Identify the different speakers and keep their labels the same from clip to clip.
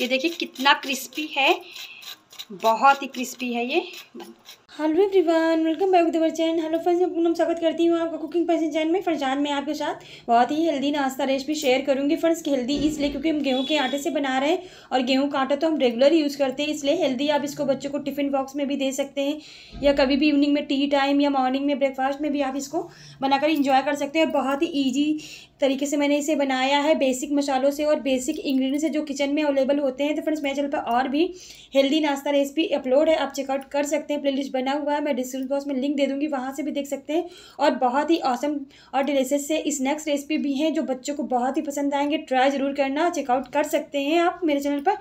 Speaker 1: ये देखिए कितना क्रिस्पी है बहुत ही क्रिस्पी है ये hello everyone welcome back to channel hello friends मैं पूनम स्वागत करती हूँ आपका कुकिंग फैशन चैनल में फ्रेंड्स आज मैं आपके साथ बहुत ही हेल्दी नाश्ता रेसिपी शेयर करूँगी फ्रेंड्स हेल्दी इसलिए क्योंकि हम गेहूं के आटे से बना रहे हैं और गेहूं का आटा तो हम रेगुलर यूज़ करते हैं इसलिए हेल्दी आप इसको बच्चों को टिफिन बॉक्स में भी दे सकते हैं या कभी भी इवनिंग में टी टाइम या मॉर्निंग में ब्रेकफास्ट में भी आप इसको बनाकर इंजॉय कर सकते हैं और बहुत ही ईजी तरीके से मैंने इसे बनाया है बेसिक मसालों से और बेसिक इंग्रीडियंट से जो किचन में अवेलेबल होते हैं तो फ्रेंड्स मेरे चैनल पर और भी हेल्दी नाश्ता रेसिपी अपलोड है आप चेकआउट कर सकते हैं प्ले लिस्ट बना हुआ है मैं डिस्क्रिप्शन बॉक्स में लिंक दे दूँगी वहाँ से भी देख सकते हैं और बहुत ही औसम और डिलेसेस से स्नैक्स रेसिपी भी हैं जो बच्चों को बहुत ही पसंद आएंगे ट्राई ज़रूर करना चेकआउट कर सकते हैं आप मेरे चैनल पर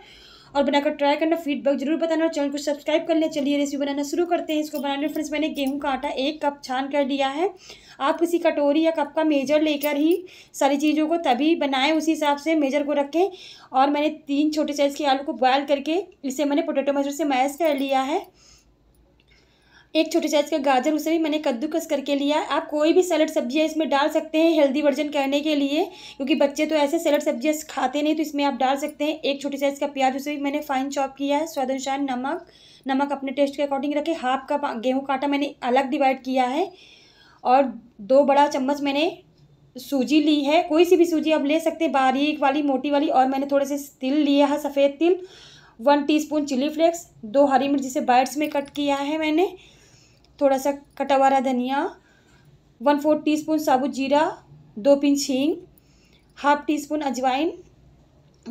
Speaker 1: और बनाकर ट्राई करना फीडबैक जरूर बताना और चैनल को सब्सक्राइब कर लें चलिए रेसिपी बनाना शुरू करते हैं इसको बनाने फ्रेंड्स मैंने गेहूं का आटा एक कप छान कर लिया है आप किसी कटोरी या कप का मेजर लेकर ही सारी चीज़ों को तभी बनाएं उसी हिसाब से मेजर को रखें और मैंने तीन छोटे साइज़ के आलू को बॉयल करके इसे मैंने पोटेटो मेजर से मैश कर लिया है एक छोटे साइज़ का गाजर उसे भी मैंने कद्दूकस करके लिया आप कोई भी सैलड सब्जियाँ इसमें डाल सकते हैं हेल्दी वर्जन करने के लिए क्योंकि बच्चे तो ऐसे सैलड सब्जियाँ खाते नहीं तो इसमें आप डाल सकते हैं एक छोटे साइज़ का प्याज उसे भी मैंने फाइन चॉप किया है स्वाद अनुसार नमक नमक अपने टेस्ट के अकॉर्डिंग रखे हाफ का गेहूँ का आटा मैंने अलग डिवाइड किया है और दो बड़ा चम्मच मैंने सूजी ली है कोई सी भी सूजी आप ले सकते हैं बारीक वाली मोटी वाली और मैंने थोड़े से तिल लिया है सफ़ेद तिल वन टीस्पून चिली फ्लेक्स दो हरी मिर्च जिसे बाइट्स में कट किया है मैंने थोड़ा सा कटा हुआ धनिया वन फोर्थ टी स्पून साबुत जीरा दो पिंच हींग हाफ टी स्पून अजवाइन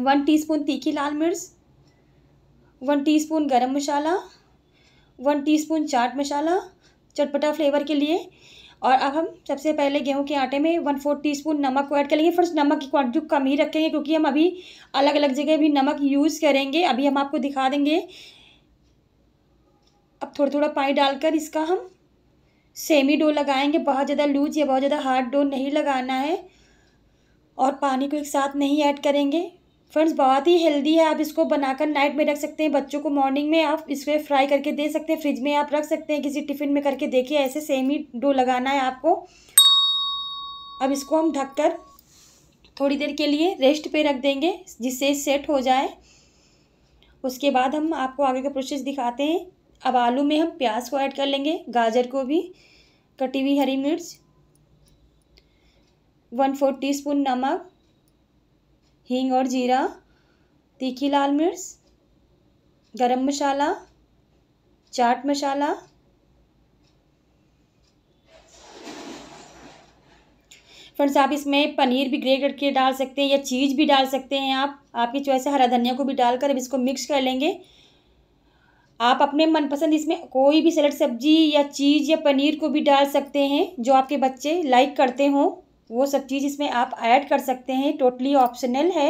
Speaker 1: वन टीस्पून तीखी लाल मिर्च वन टीस्पून गरम मसाला वन टीस्पून चाट मसाला चटपटा फ्लेवर के लिए और अब हम सबसे पहले गेहूं के आटे में वन फोर्थ टीस्पून नमक को ऐड करेंगे फर्स्ट नमक की क्वांटिटी कम ही रखेंगे क्योंकि हम अभी अलग अलग जगह भी नमक यूज़ करेंगे अभी हम आपको दिखा देंगे अब थोड़ा थोड़ा पानी डालकर इसका हम सेमी डो लगाएंगे बहुत ज़्यादा लूज या बहुत ज़्यादा हार्ड डो नहीं लगाना है और पानी को एक साथ नहीं ऐड करेंगे फ्रेंड्स बहुत ही हेल्दी है आप इसको बनाकर नाइट में रख सकते हैं बच्चों को मॉर्निंग में आप इसको फ्राई करके दे सकते हैं फ्रिज में आप रख सकते हैं किसी टिफ़िन में करके देखिए ऐसे सेमी डो लगाना है आपको अब इसको हम ढककर थोड़ी देर के लिए रेस्ट पे रख देंगे जिससे सेट हो जाए उसके बाद हम आपको आगे का प्रोसेस दिखाते हैं अब आलू में हम प्याज को ऐड कर लेंगे गाजर को भी कटी हुई हरी मिर्च वन फोर टीस्पून नमक हींग और जीरा तीखी लाल मिर्च गरम मसाला चाट मसाला फ्रेंड्स आप इसमें पनीर भी ग्रेट करके डाल सकते हैं या चीज़ भी डाल सकते हैं आप आपकी चॉइस है हरा धनिया को भी डालकर अब इसको मिक्स कर लेंगे आप अपने मनपसंद इसमें कोई भी सलाद सब्जी या चीज़ या पनीर को भी डाल सकते हैं जो आपके बच्चे लाइक करते हों वो सब चीज़ इसमें आप ऐड कर सकते हैं टोटली ऑप्शनल है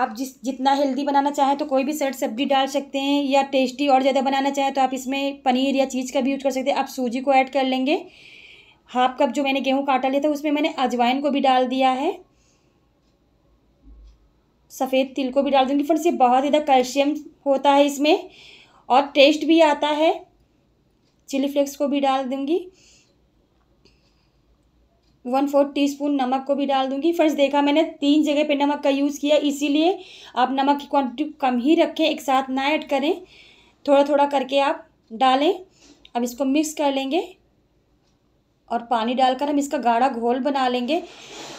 Speaker 1: आप जिस जितना हेल्दी बनाना चाहें तो कोई भी सलाद सब्जी डाल सकते हैं या टेस्टी और ज़्यादा बनाना चाहें तो आप इसमें पनीर या चीज़ का भी यूज कर सकते हैं आप सूजी को ऐड कर लेंगे हाफ कप जो मैंने गेहूं काटा लिया था उसमें मैंने अजवाइन को भी डाल दिया है सफ़ेद तिल को भी डाल दूँगी फ्रेंड्स ये बहुत ज़्यादा कैल्शियम होता है इसमें और टेस्ट भी आता है चिली फ्लेक्स को भी डाल दूँगी वन फोर्थ टीस्पून नमक को भी डाल दूंगी फ्रेंड्स देखा मैंने तीन जगह पे नमक का यूज़ किया इसीलिए आप नमक की क्वांटिटी कम ही रखें एक साथ ना ऐड करें थोड़ा थोड़ा करके आप डालें अब इसको मिक्स कर लेंगे और पानी डालकर हम इसका गाढ़ा घोल बना लेंगे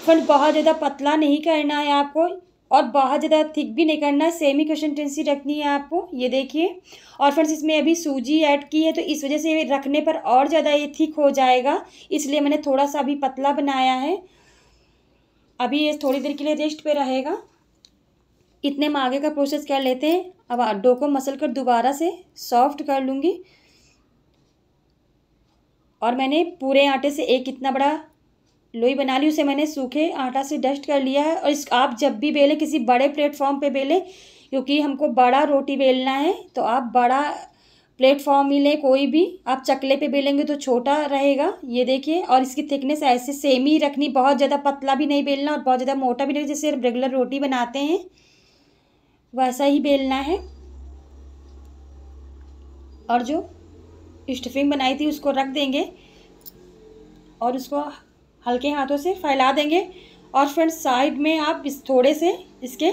Speaker 1: फ्रेंड्स बहुत ज़्यादा पतला नहीं करना है आपको और बहुत ज़्यादा थिक भी नहीं करना सेम ही कंसिस्टेंसी रखनी है आपको ये देखिए और फ्रेंड्स इसमें अभी सूजी ऐड की है तो इस वजह से रखने पर और ज़्यादा ये थिक हो जाएगा इसलिए मैंने थोड़ा सा अभी पतला बनाया है अभी ये थोड़ी देर के लिए रेस्ट पे रहेगा इतने में आगे का प्रोसेस कर लेते हैं अब डो को मसल कर दोबारा से सॉफ्ट कर लूँगी और मैंने पूरे आटे से एक इतना बड़ा लोई बना ली उसे मैंने सूखे आटा से डस्ट कर लिया है और इस आप जब भी बेलें किसी बड़े प्लेटफॉर्म पे बेलें क्योंकि हमको बड़ा रोटी बेलना है तो आप बड़ा प्लेटफॉर्म ही लें कोई भी आप चकले पे बेलेंगे तो छोटा रहेगा ये देखिए और इसकी थिकनेस ऐसे सेम ही रखनी बहुत ज़्यादा पतला भी नहीं बेलना और बहुत ज़्यादा मोटा भी नहीं जैसे रेगुलर रोटी बनाते हैं वैसा ही बेलना है और जो स्टफिंग बनाई थी उसको रख देंगे और उसको हल्के हाथों से फैला देंगे और फ्रेंड्स साइड में आप इस थोड़े से इसके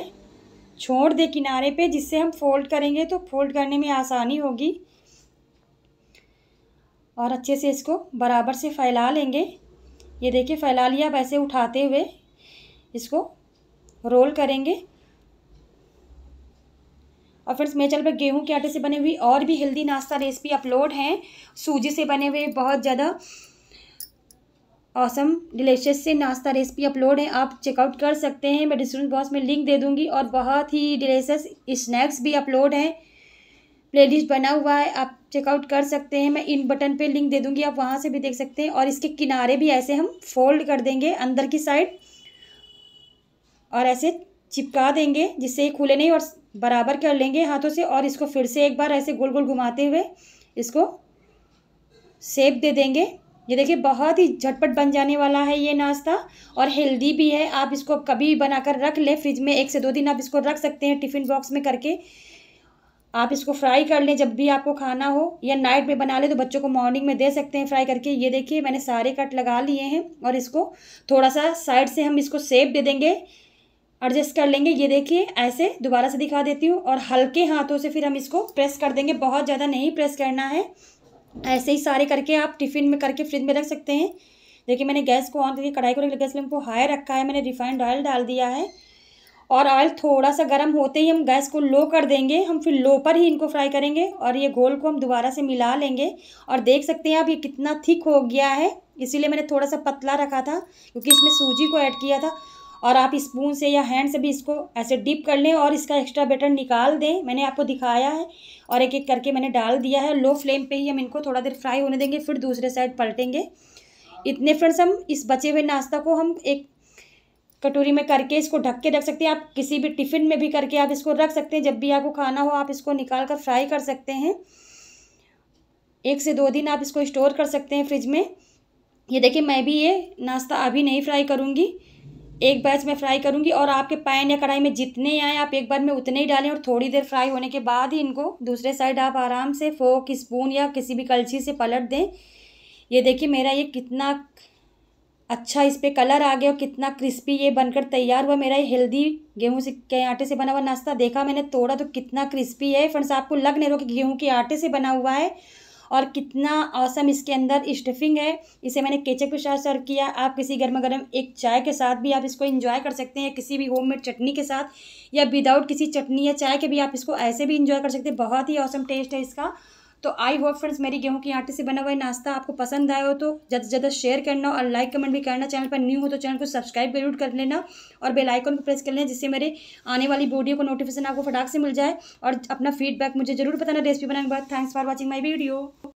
Speaker 1: छोड़ दे किनारे पे जिससे हम फोल्ड करेंगे तो फोल्ड करने में आसानी होगी और अच्छे से इसको बराबर से फैला लेंगे ये देखिए फैला लिया वैसे उठाते हुए इसको रोल करेंगे और फ्रेंड्स मेरे चैनल पर गेहूं के आटे से बने हुई और भी हेल्दी नाश्ता रेसिपी अपलोड हैं सूजी से बने हुए बहुत ज़्यादा औसम डिलेशियस से नाश्ता रेसिपी अपलोड है आप चेकआउट कर सकते हैं मैं डिस्क्रिप्शन बॉक्स में लिंक दे दूँगी और बहुत ही डिलेशियस स्नैक्स भी अपलोड हैं प्लेलिस्ट बना हुआ है आप चेकआउट कर सकते हैं मैं इन बटन पे लिंक दे दूँगी आप वहाँ से भी देख सकते हैं और इसके किनारे भी ऐसे हम फोल्ड कर देंगे अंदर की साइड और ऐसे चिपका देंगे जिससे ये खुले नहीं और बराबर कर लेंगे हाथों से और इसको फिर से एक बार ऐसे गोल गोल घुमाते हुए इसको सेप दे देंगे ये देखिए बहुत ही झटपट बन जाने वाला है ये नाश्ता और हेल्दी भी है आप इसको कभी बनाकर रख लें फ्रिज में एक से दो दिन आप इसको रख सकते हैं टिफ़िन बॉक्स में करके आप इसको फ्राई कर लें जब भी आपको खाना हो या नाइट में बना लें तो बच्चों को मॉर्निंग में दे सकते हैं फ्राई करके ये देखिए मैंने सारे कट लगा लिए हैं और इसको थोड़ा सा साइड से हम इसको सेप दे देंगे एडजस्ट कर लेंगे ये देखिए ऐसे दोबारा से दिखा देती हूँ और हल्के हाथों से फिर हम इसको प्रेस कर देंगे बहुत ज़्यादा नहीं प्रेस करना है ऐसे ही सारे करके आप टिफ़िन में करके फ्रिज में रख सकते हैं देखिए मैंने गैस को ऑन करके कढ़ाई को गैस फ्लेम को हाई रखा है मैंने रिफाइंड ऑयल डाल दिया है और ऑयल थोड़ा सा गर्म होते ही हम गैस को लो कर देंगे हम फिर लो पर ही इनको फ्राई करेंगे और ये घोल को हम दोबारा से मिला लेंगे और देख सकते हैं आप ये कितना थिक हो गया है इसीलिए मैंने थोड़ा सा पतला रखा था क्योंकि इसमें सूजी को ऐड किया था और आप स्पून से या हैंड से भी इसको ऐसे डिप कर लें और इसका एक्स्ट्रा बैटर निकाल दें मैंने आपको दिखाया है और एक एक करके मैंने डाल दिया है लो फ्लेम पे ही हम इनको थोड़ा देर फ्राई होने देंगे फिर दूसरे साइड पलटेंगे इतने फ्रेंड्स हम इस बचे हुए नाश्ता को हम एक कटोरी में करके इसको ढक के रख सकते हैं आप किसी भी टिफ़िन में भी करके आप इसको रख सकते हैं जब भी आपको खाना हो आप इसको निकाल कर फ्राई कर सकते हैं एक से दो दिन आप इसको स्टोर कर सकते हैं फ्रिज में ये देखिए मैं भी ये नाश्ता अभी नहीं फ्राई करूँगी एक बैच में फ्राई करूँगी और आपके पैन या कढ़ाई में जितने आए आप एक बार में उतने ही डालें और थोड़ी देर फ्राई होने के बाद ही इनको दूसरे साइड आप आराम से फोक स्पून या किसी भी कलछी से पलट दें ये देखिए मेरा ये कितना अच्छा इस पर कलर आ गया और कितना क्रिस्पी ये बनकर तैयार हुआ मेरा ये हेल्दी गेहूँ से के आटे से बना हुआ नाश्ता देखा मैंने तोड़ा तो कितना क्रिस्पी है फ्रेंड्स आपको लग नहीं रहा कि गेहूँ के आटे से बना हुआ है और कितना औसम इसके अंदर स्टफिंग है इसे मैंने केचप के साथ सर्व किया आप किसी गर्मा गर्म एक चाय के साथ भी आप इसको इंजॉय कर सकते हैं किसी भी होम मेड चटनी के साथ या विदाउट किसी चटनी या चाय के भी आप इसको ऐसे भी इंजॉय कर सकते हैं बहुत ही औसम टेस्ट है इसका तो आई होप फ्रेंड्स मेरी गेहूं की आटे से बना हुआ नाश्ता आपको पसंद आया हो तो ज़्यादा से ज़्यादा शेयर करना और लाइक कमेंट भी करना चैनल पर न्यू हो तो चैनल को सब्सक्राइब जरूर कर लेना और आइकन पर प्रेस कर लेना जिससे मेरे आने वाली वीडियो को नोटिफिकेशन आपको फटाक से मिल जाए और अपना फीडबैक मुझे जरूर बताना रेसिपी बनाने के बाद thanks for watching my video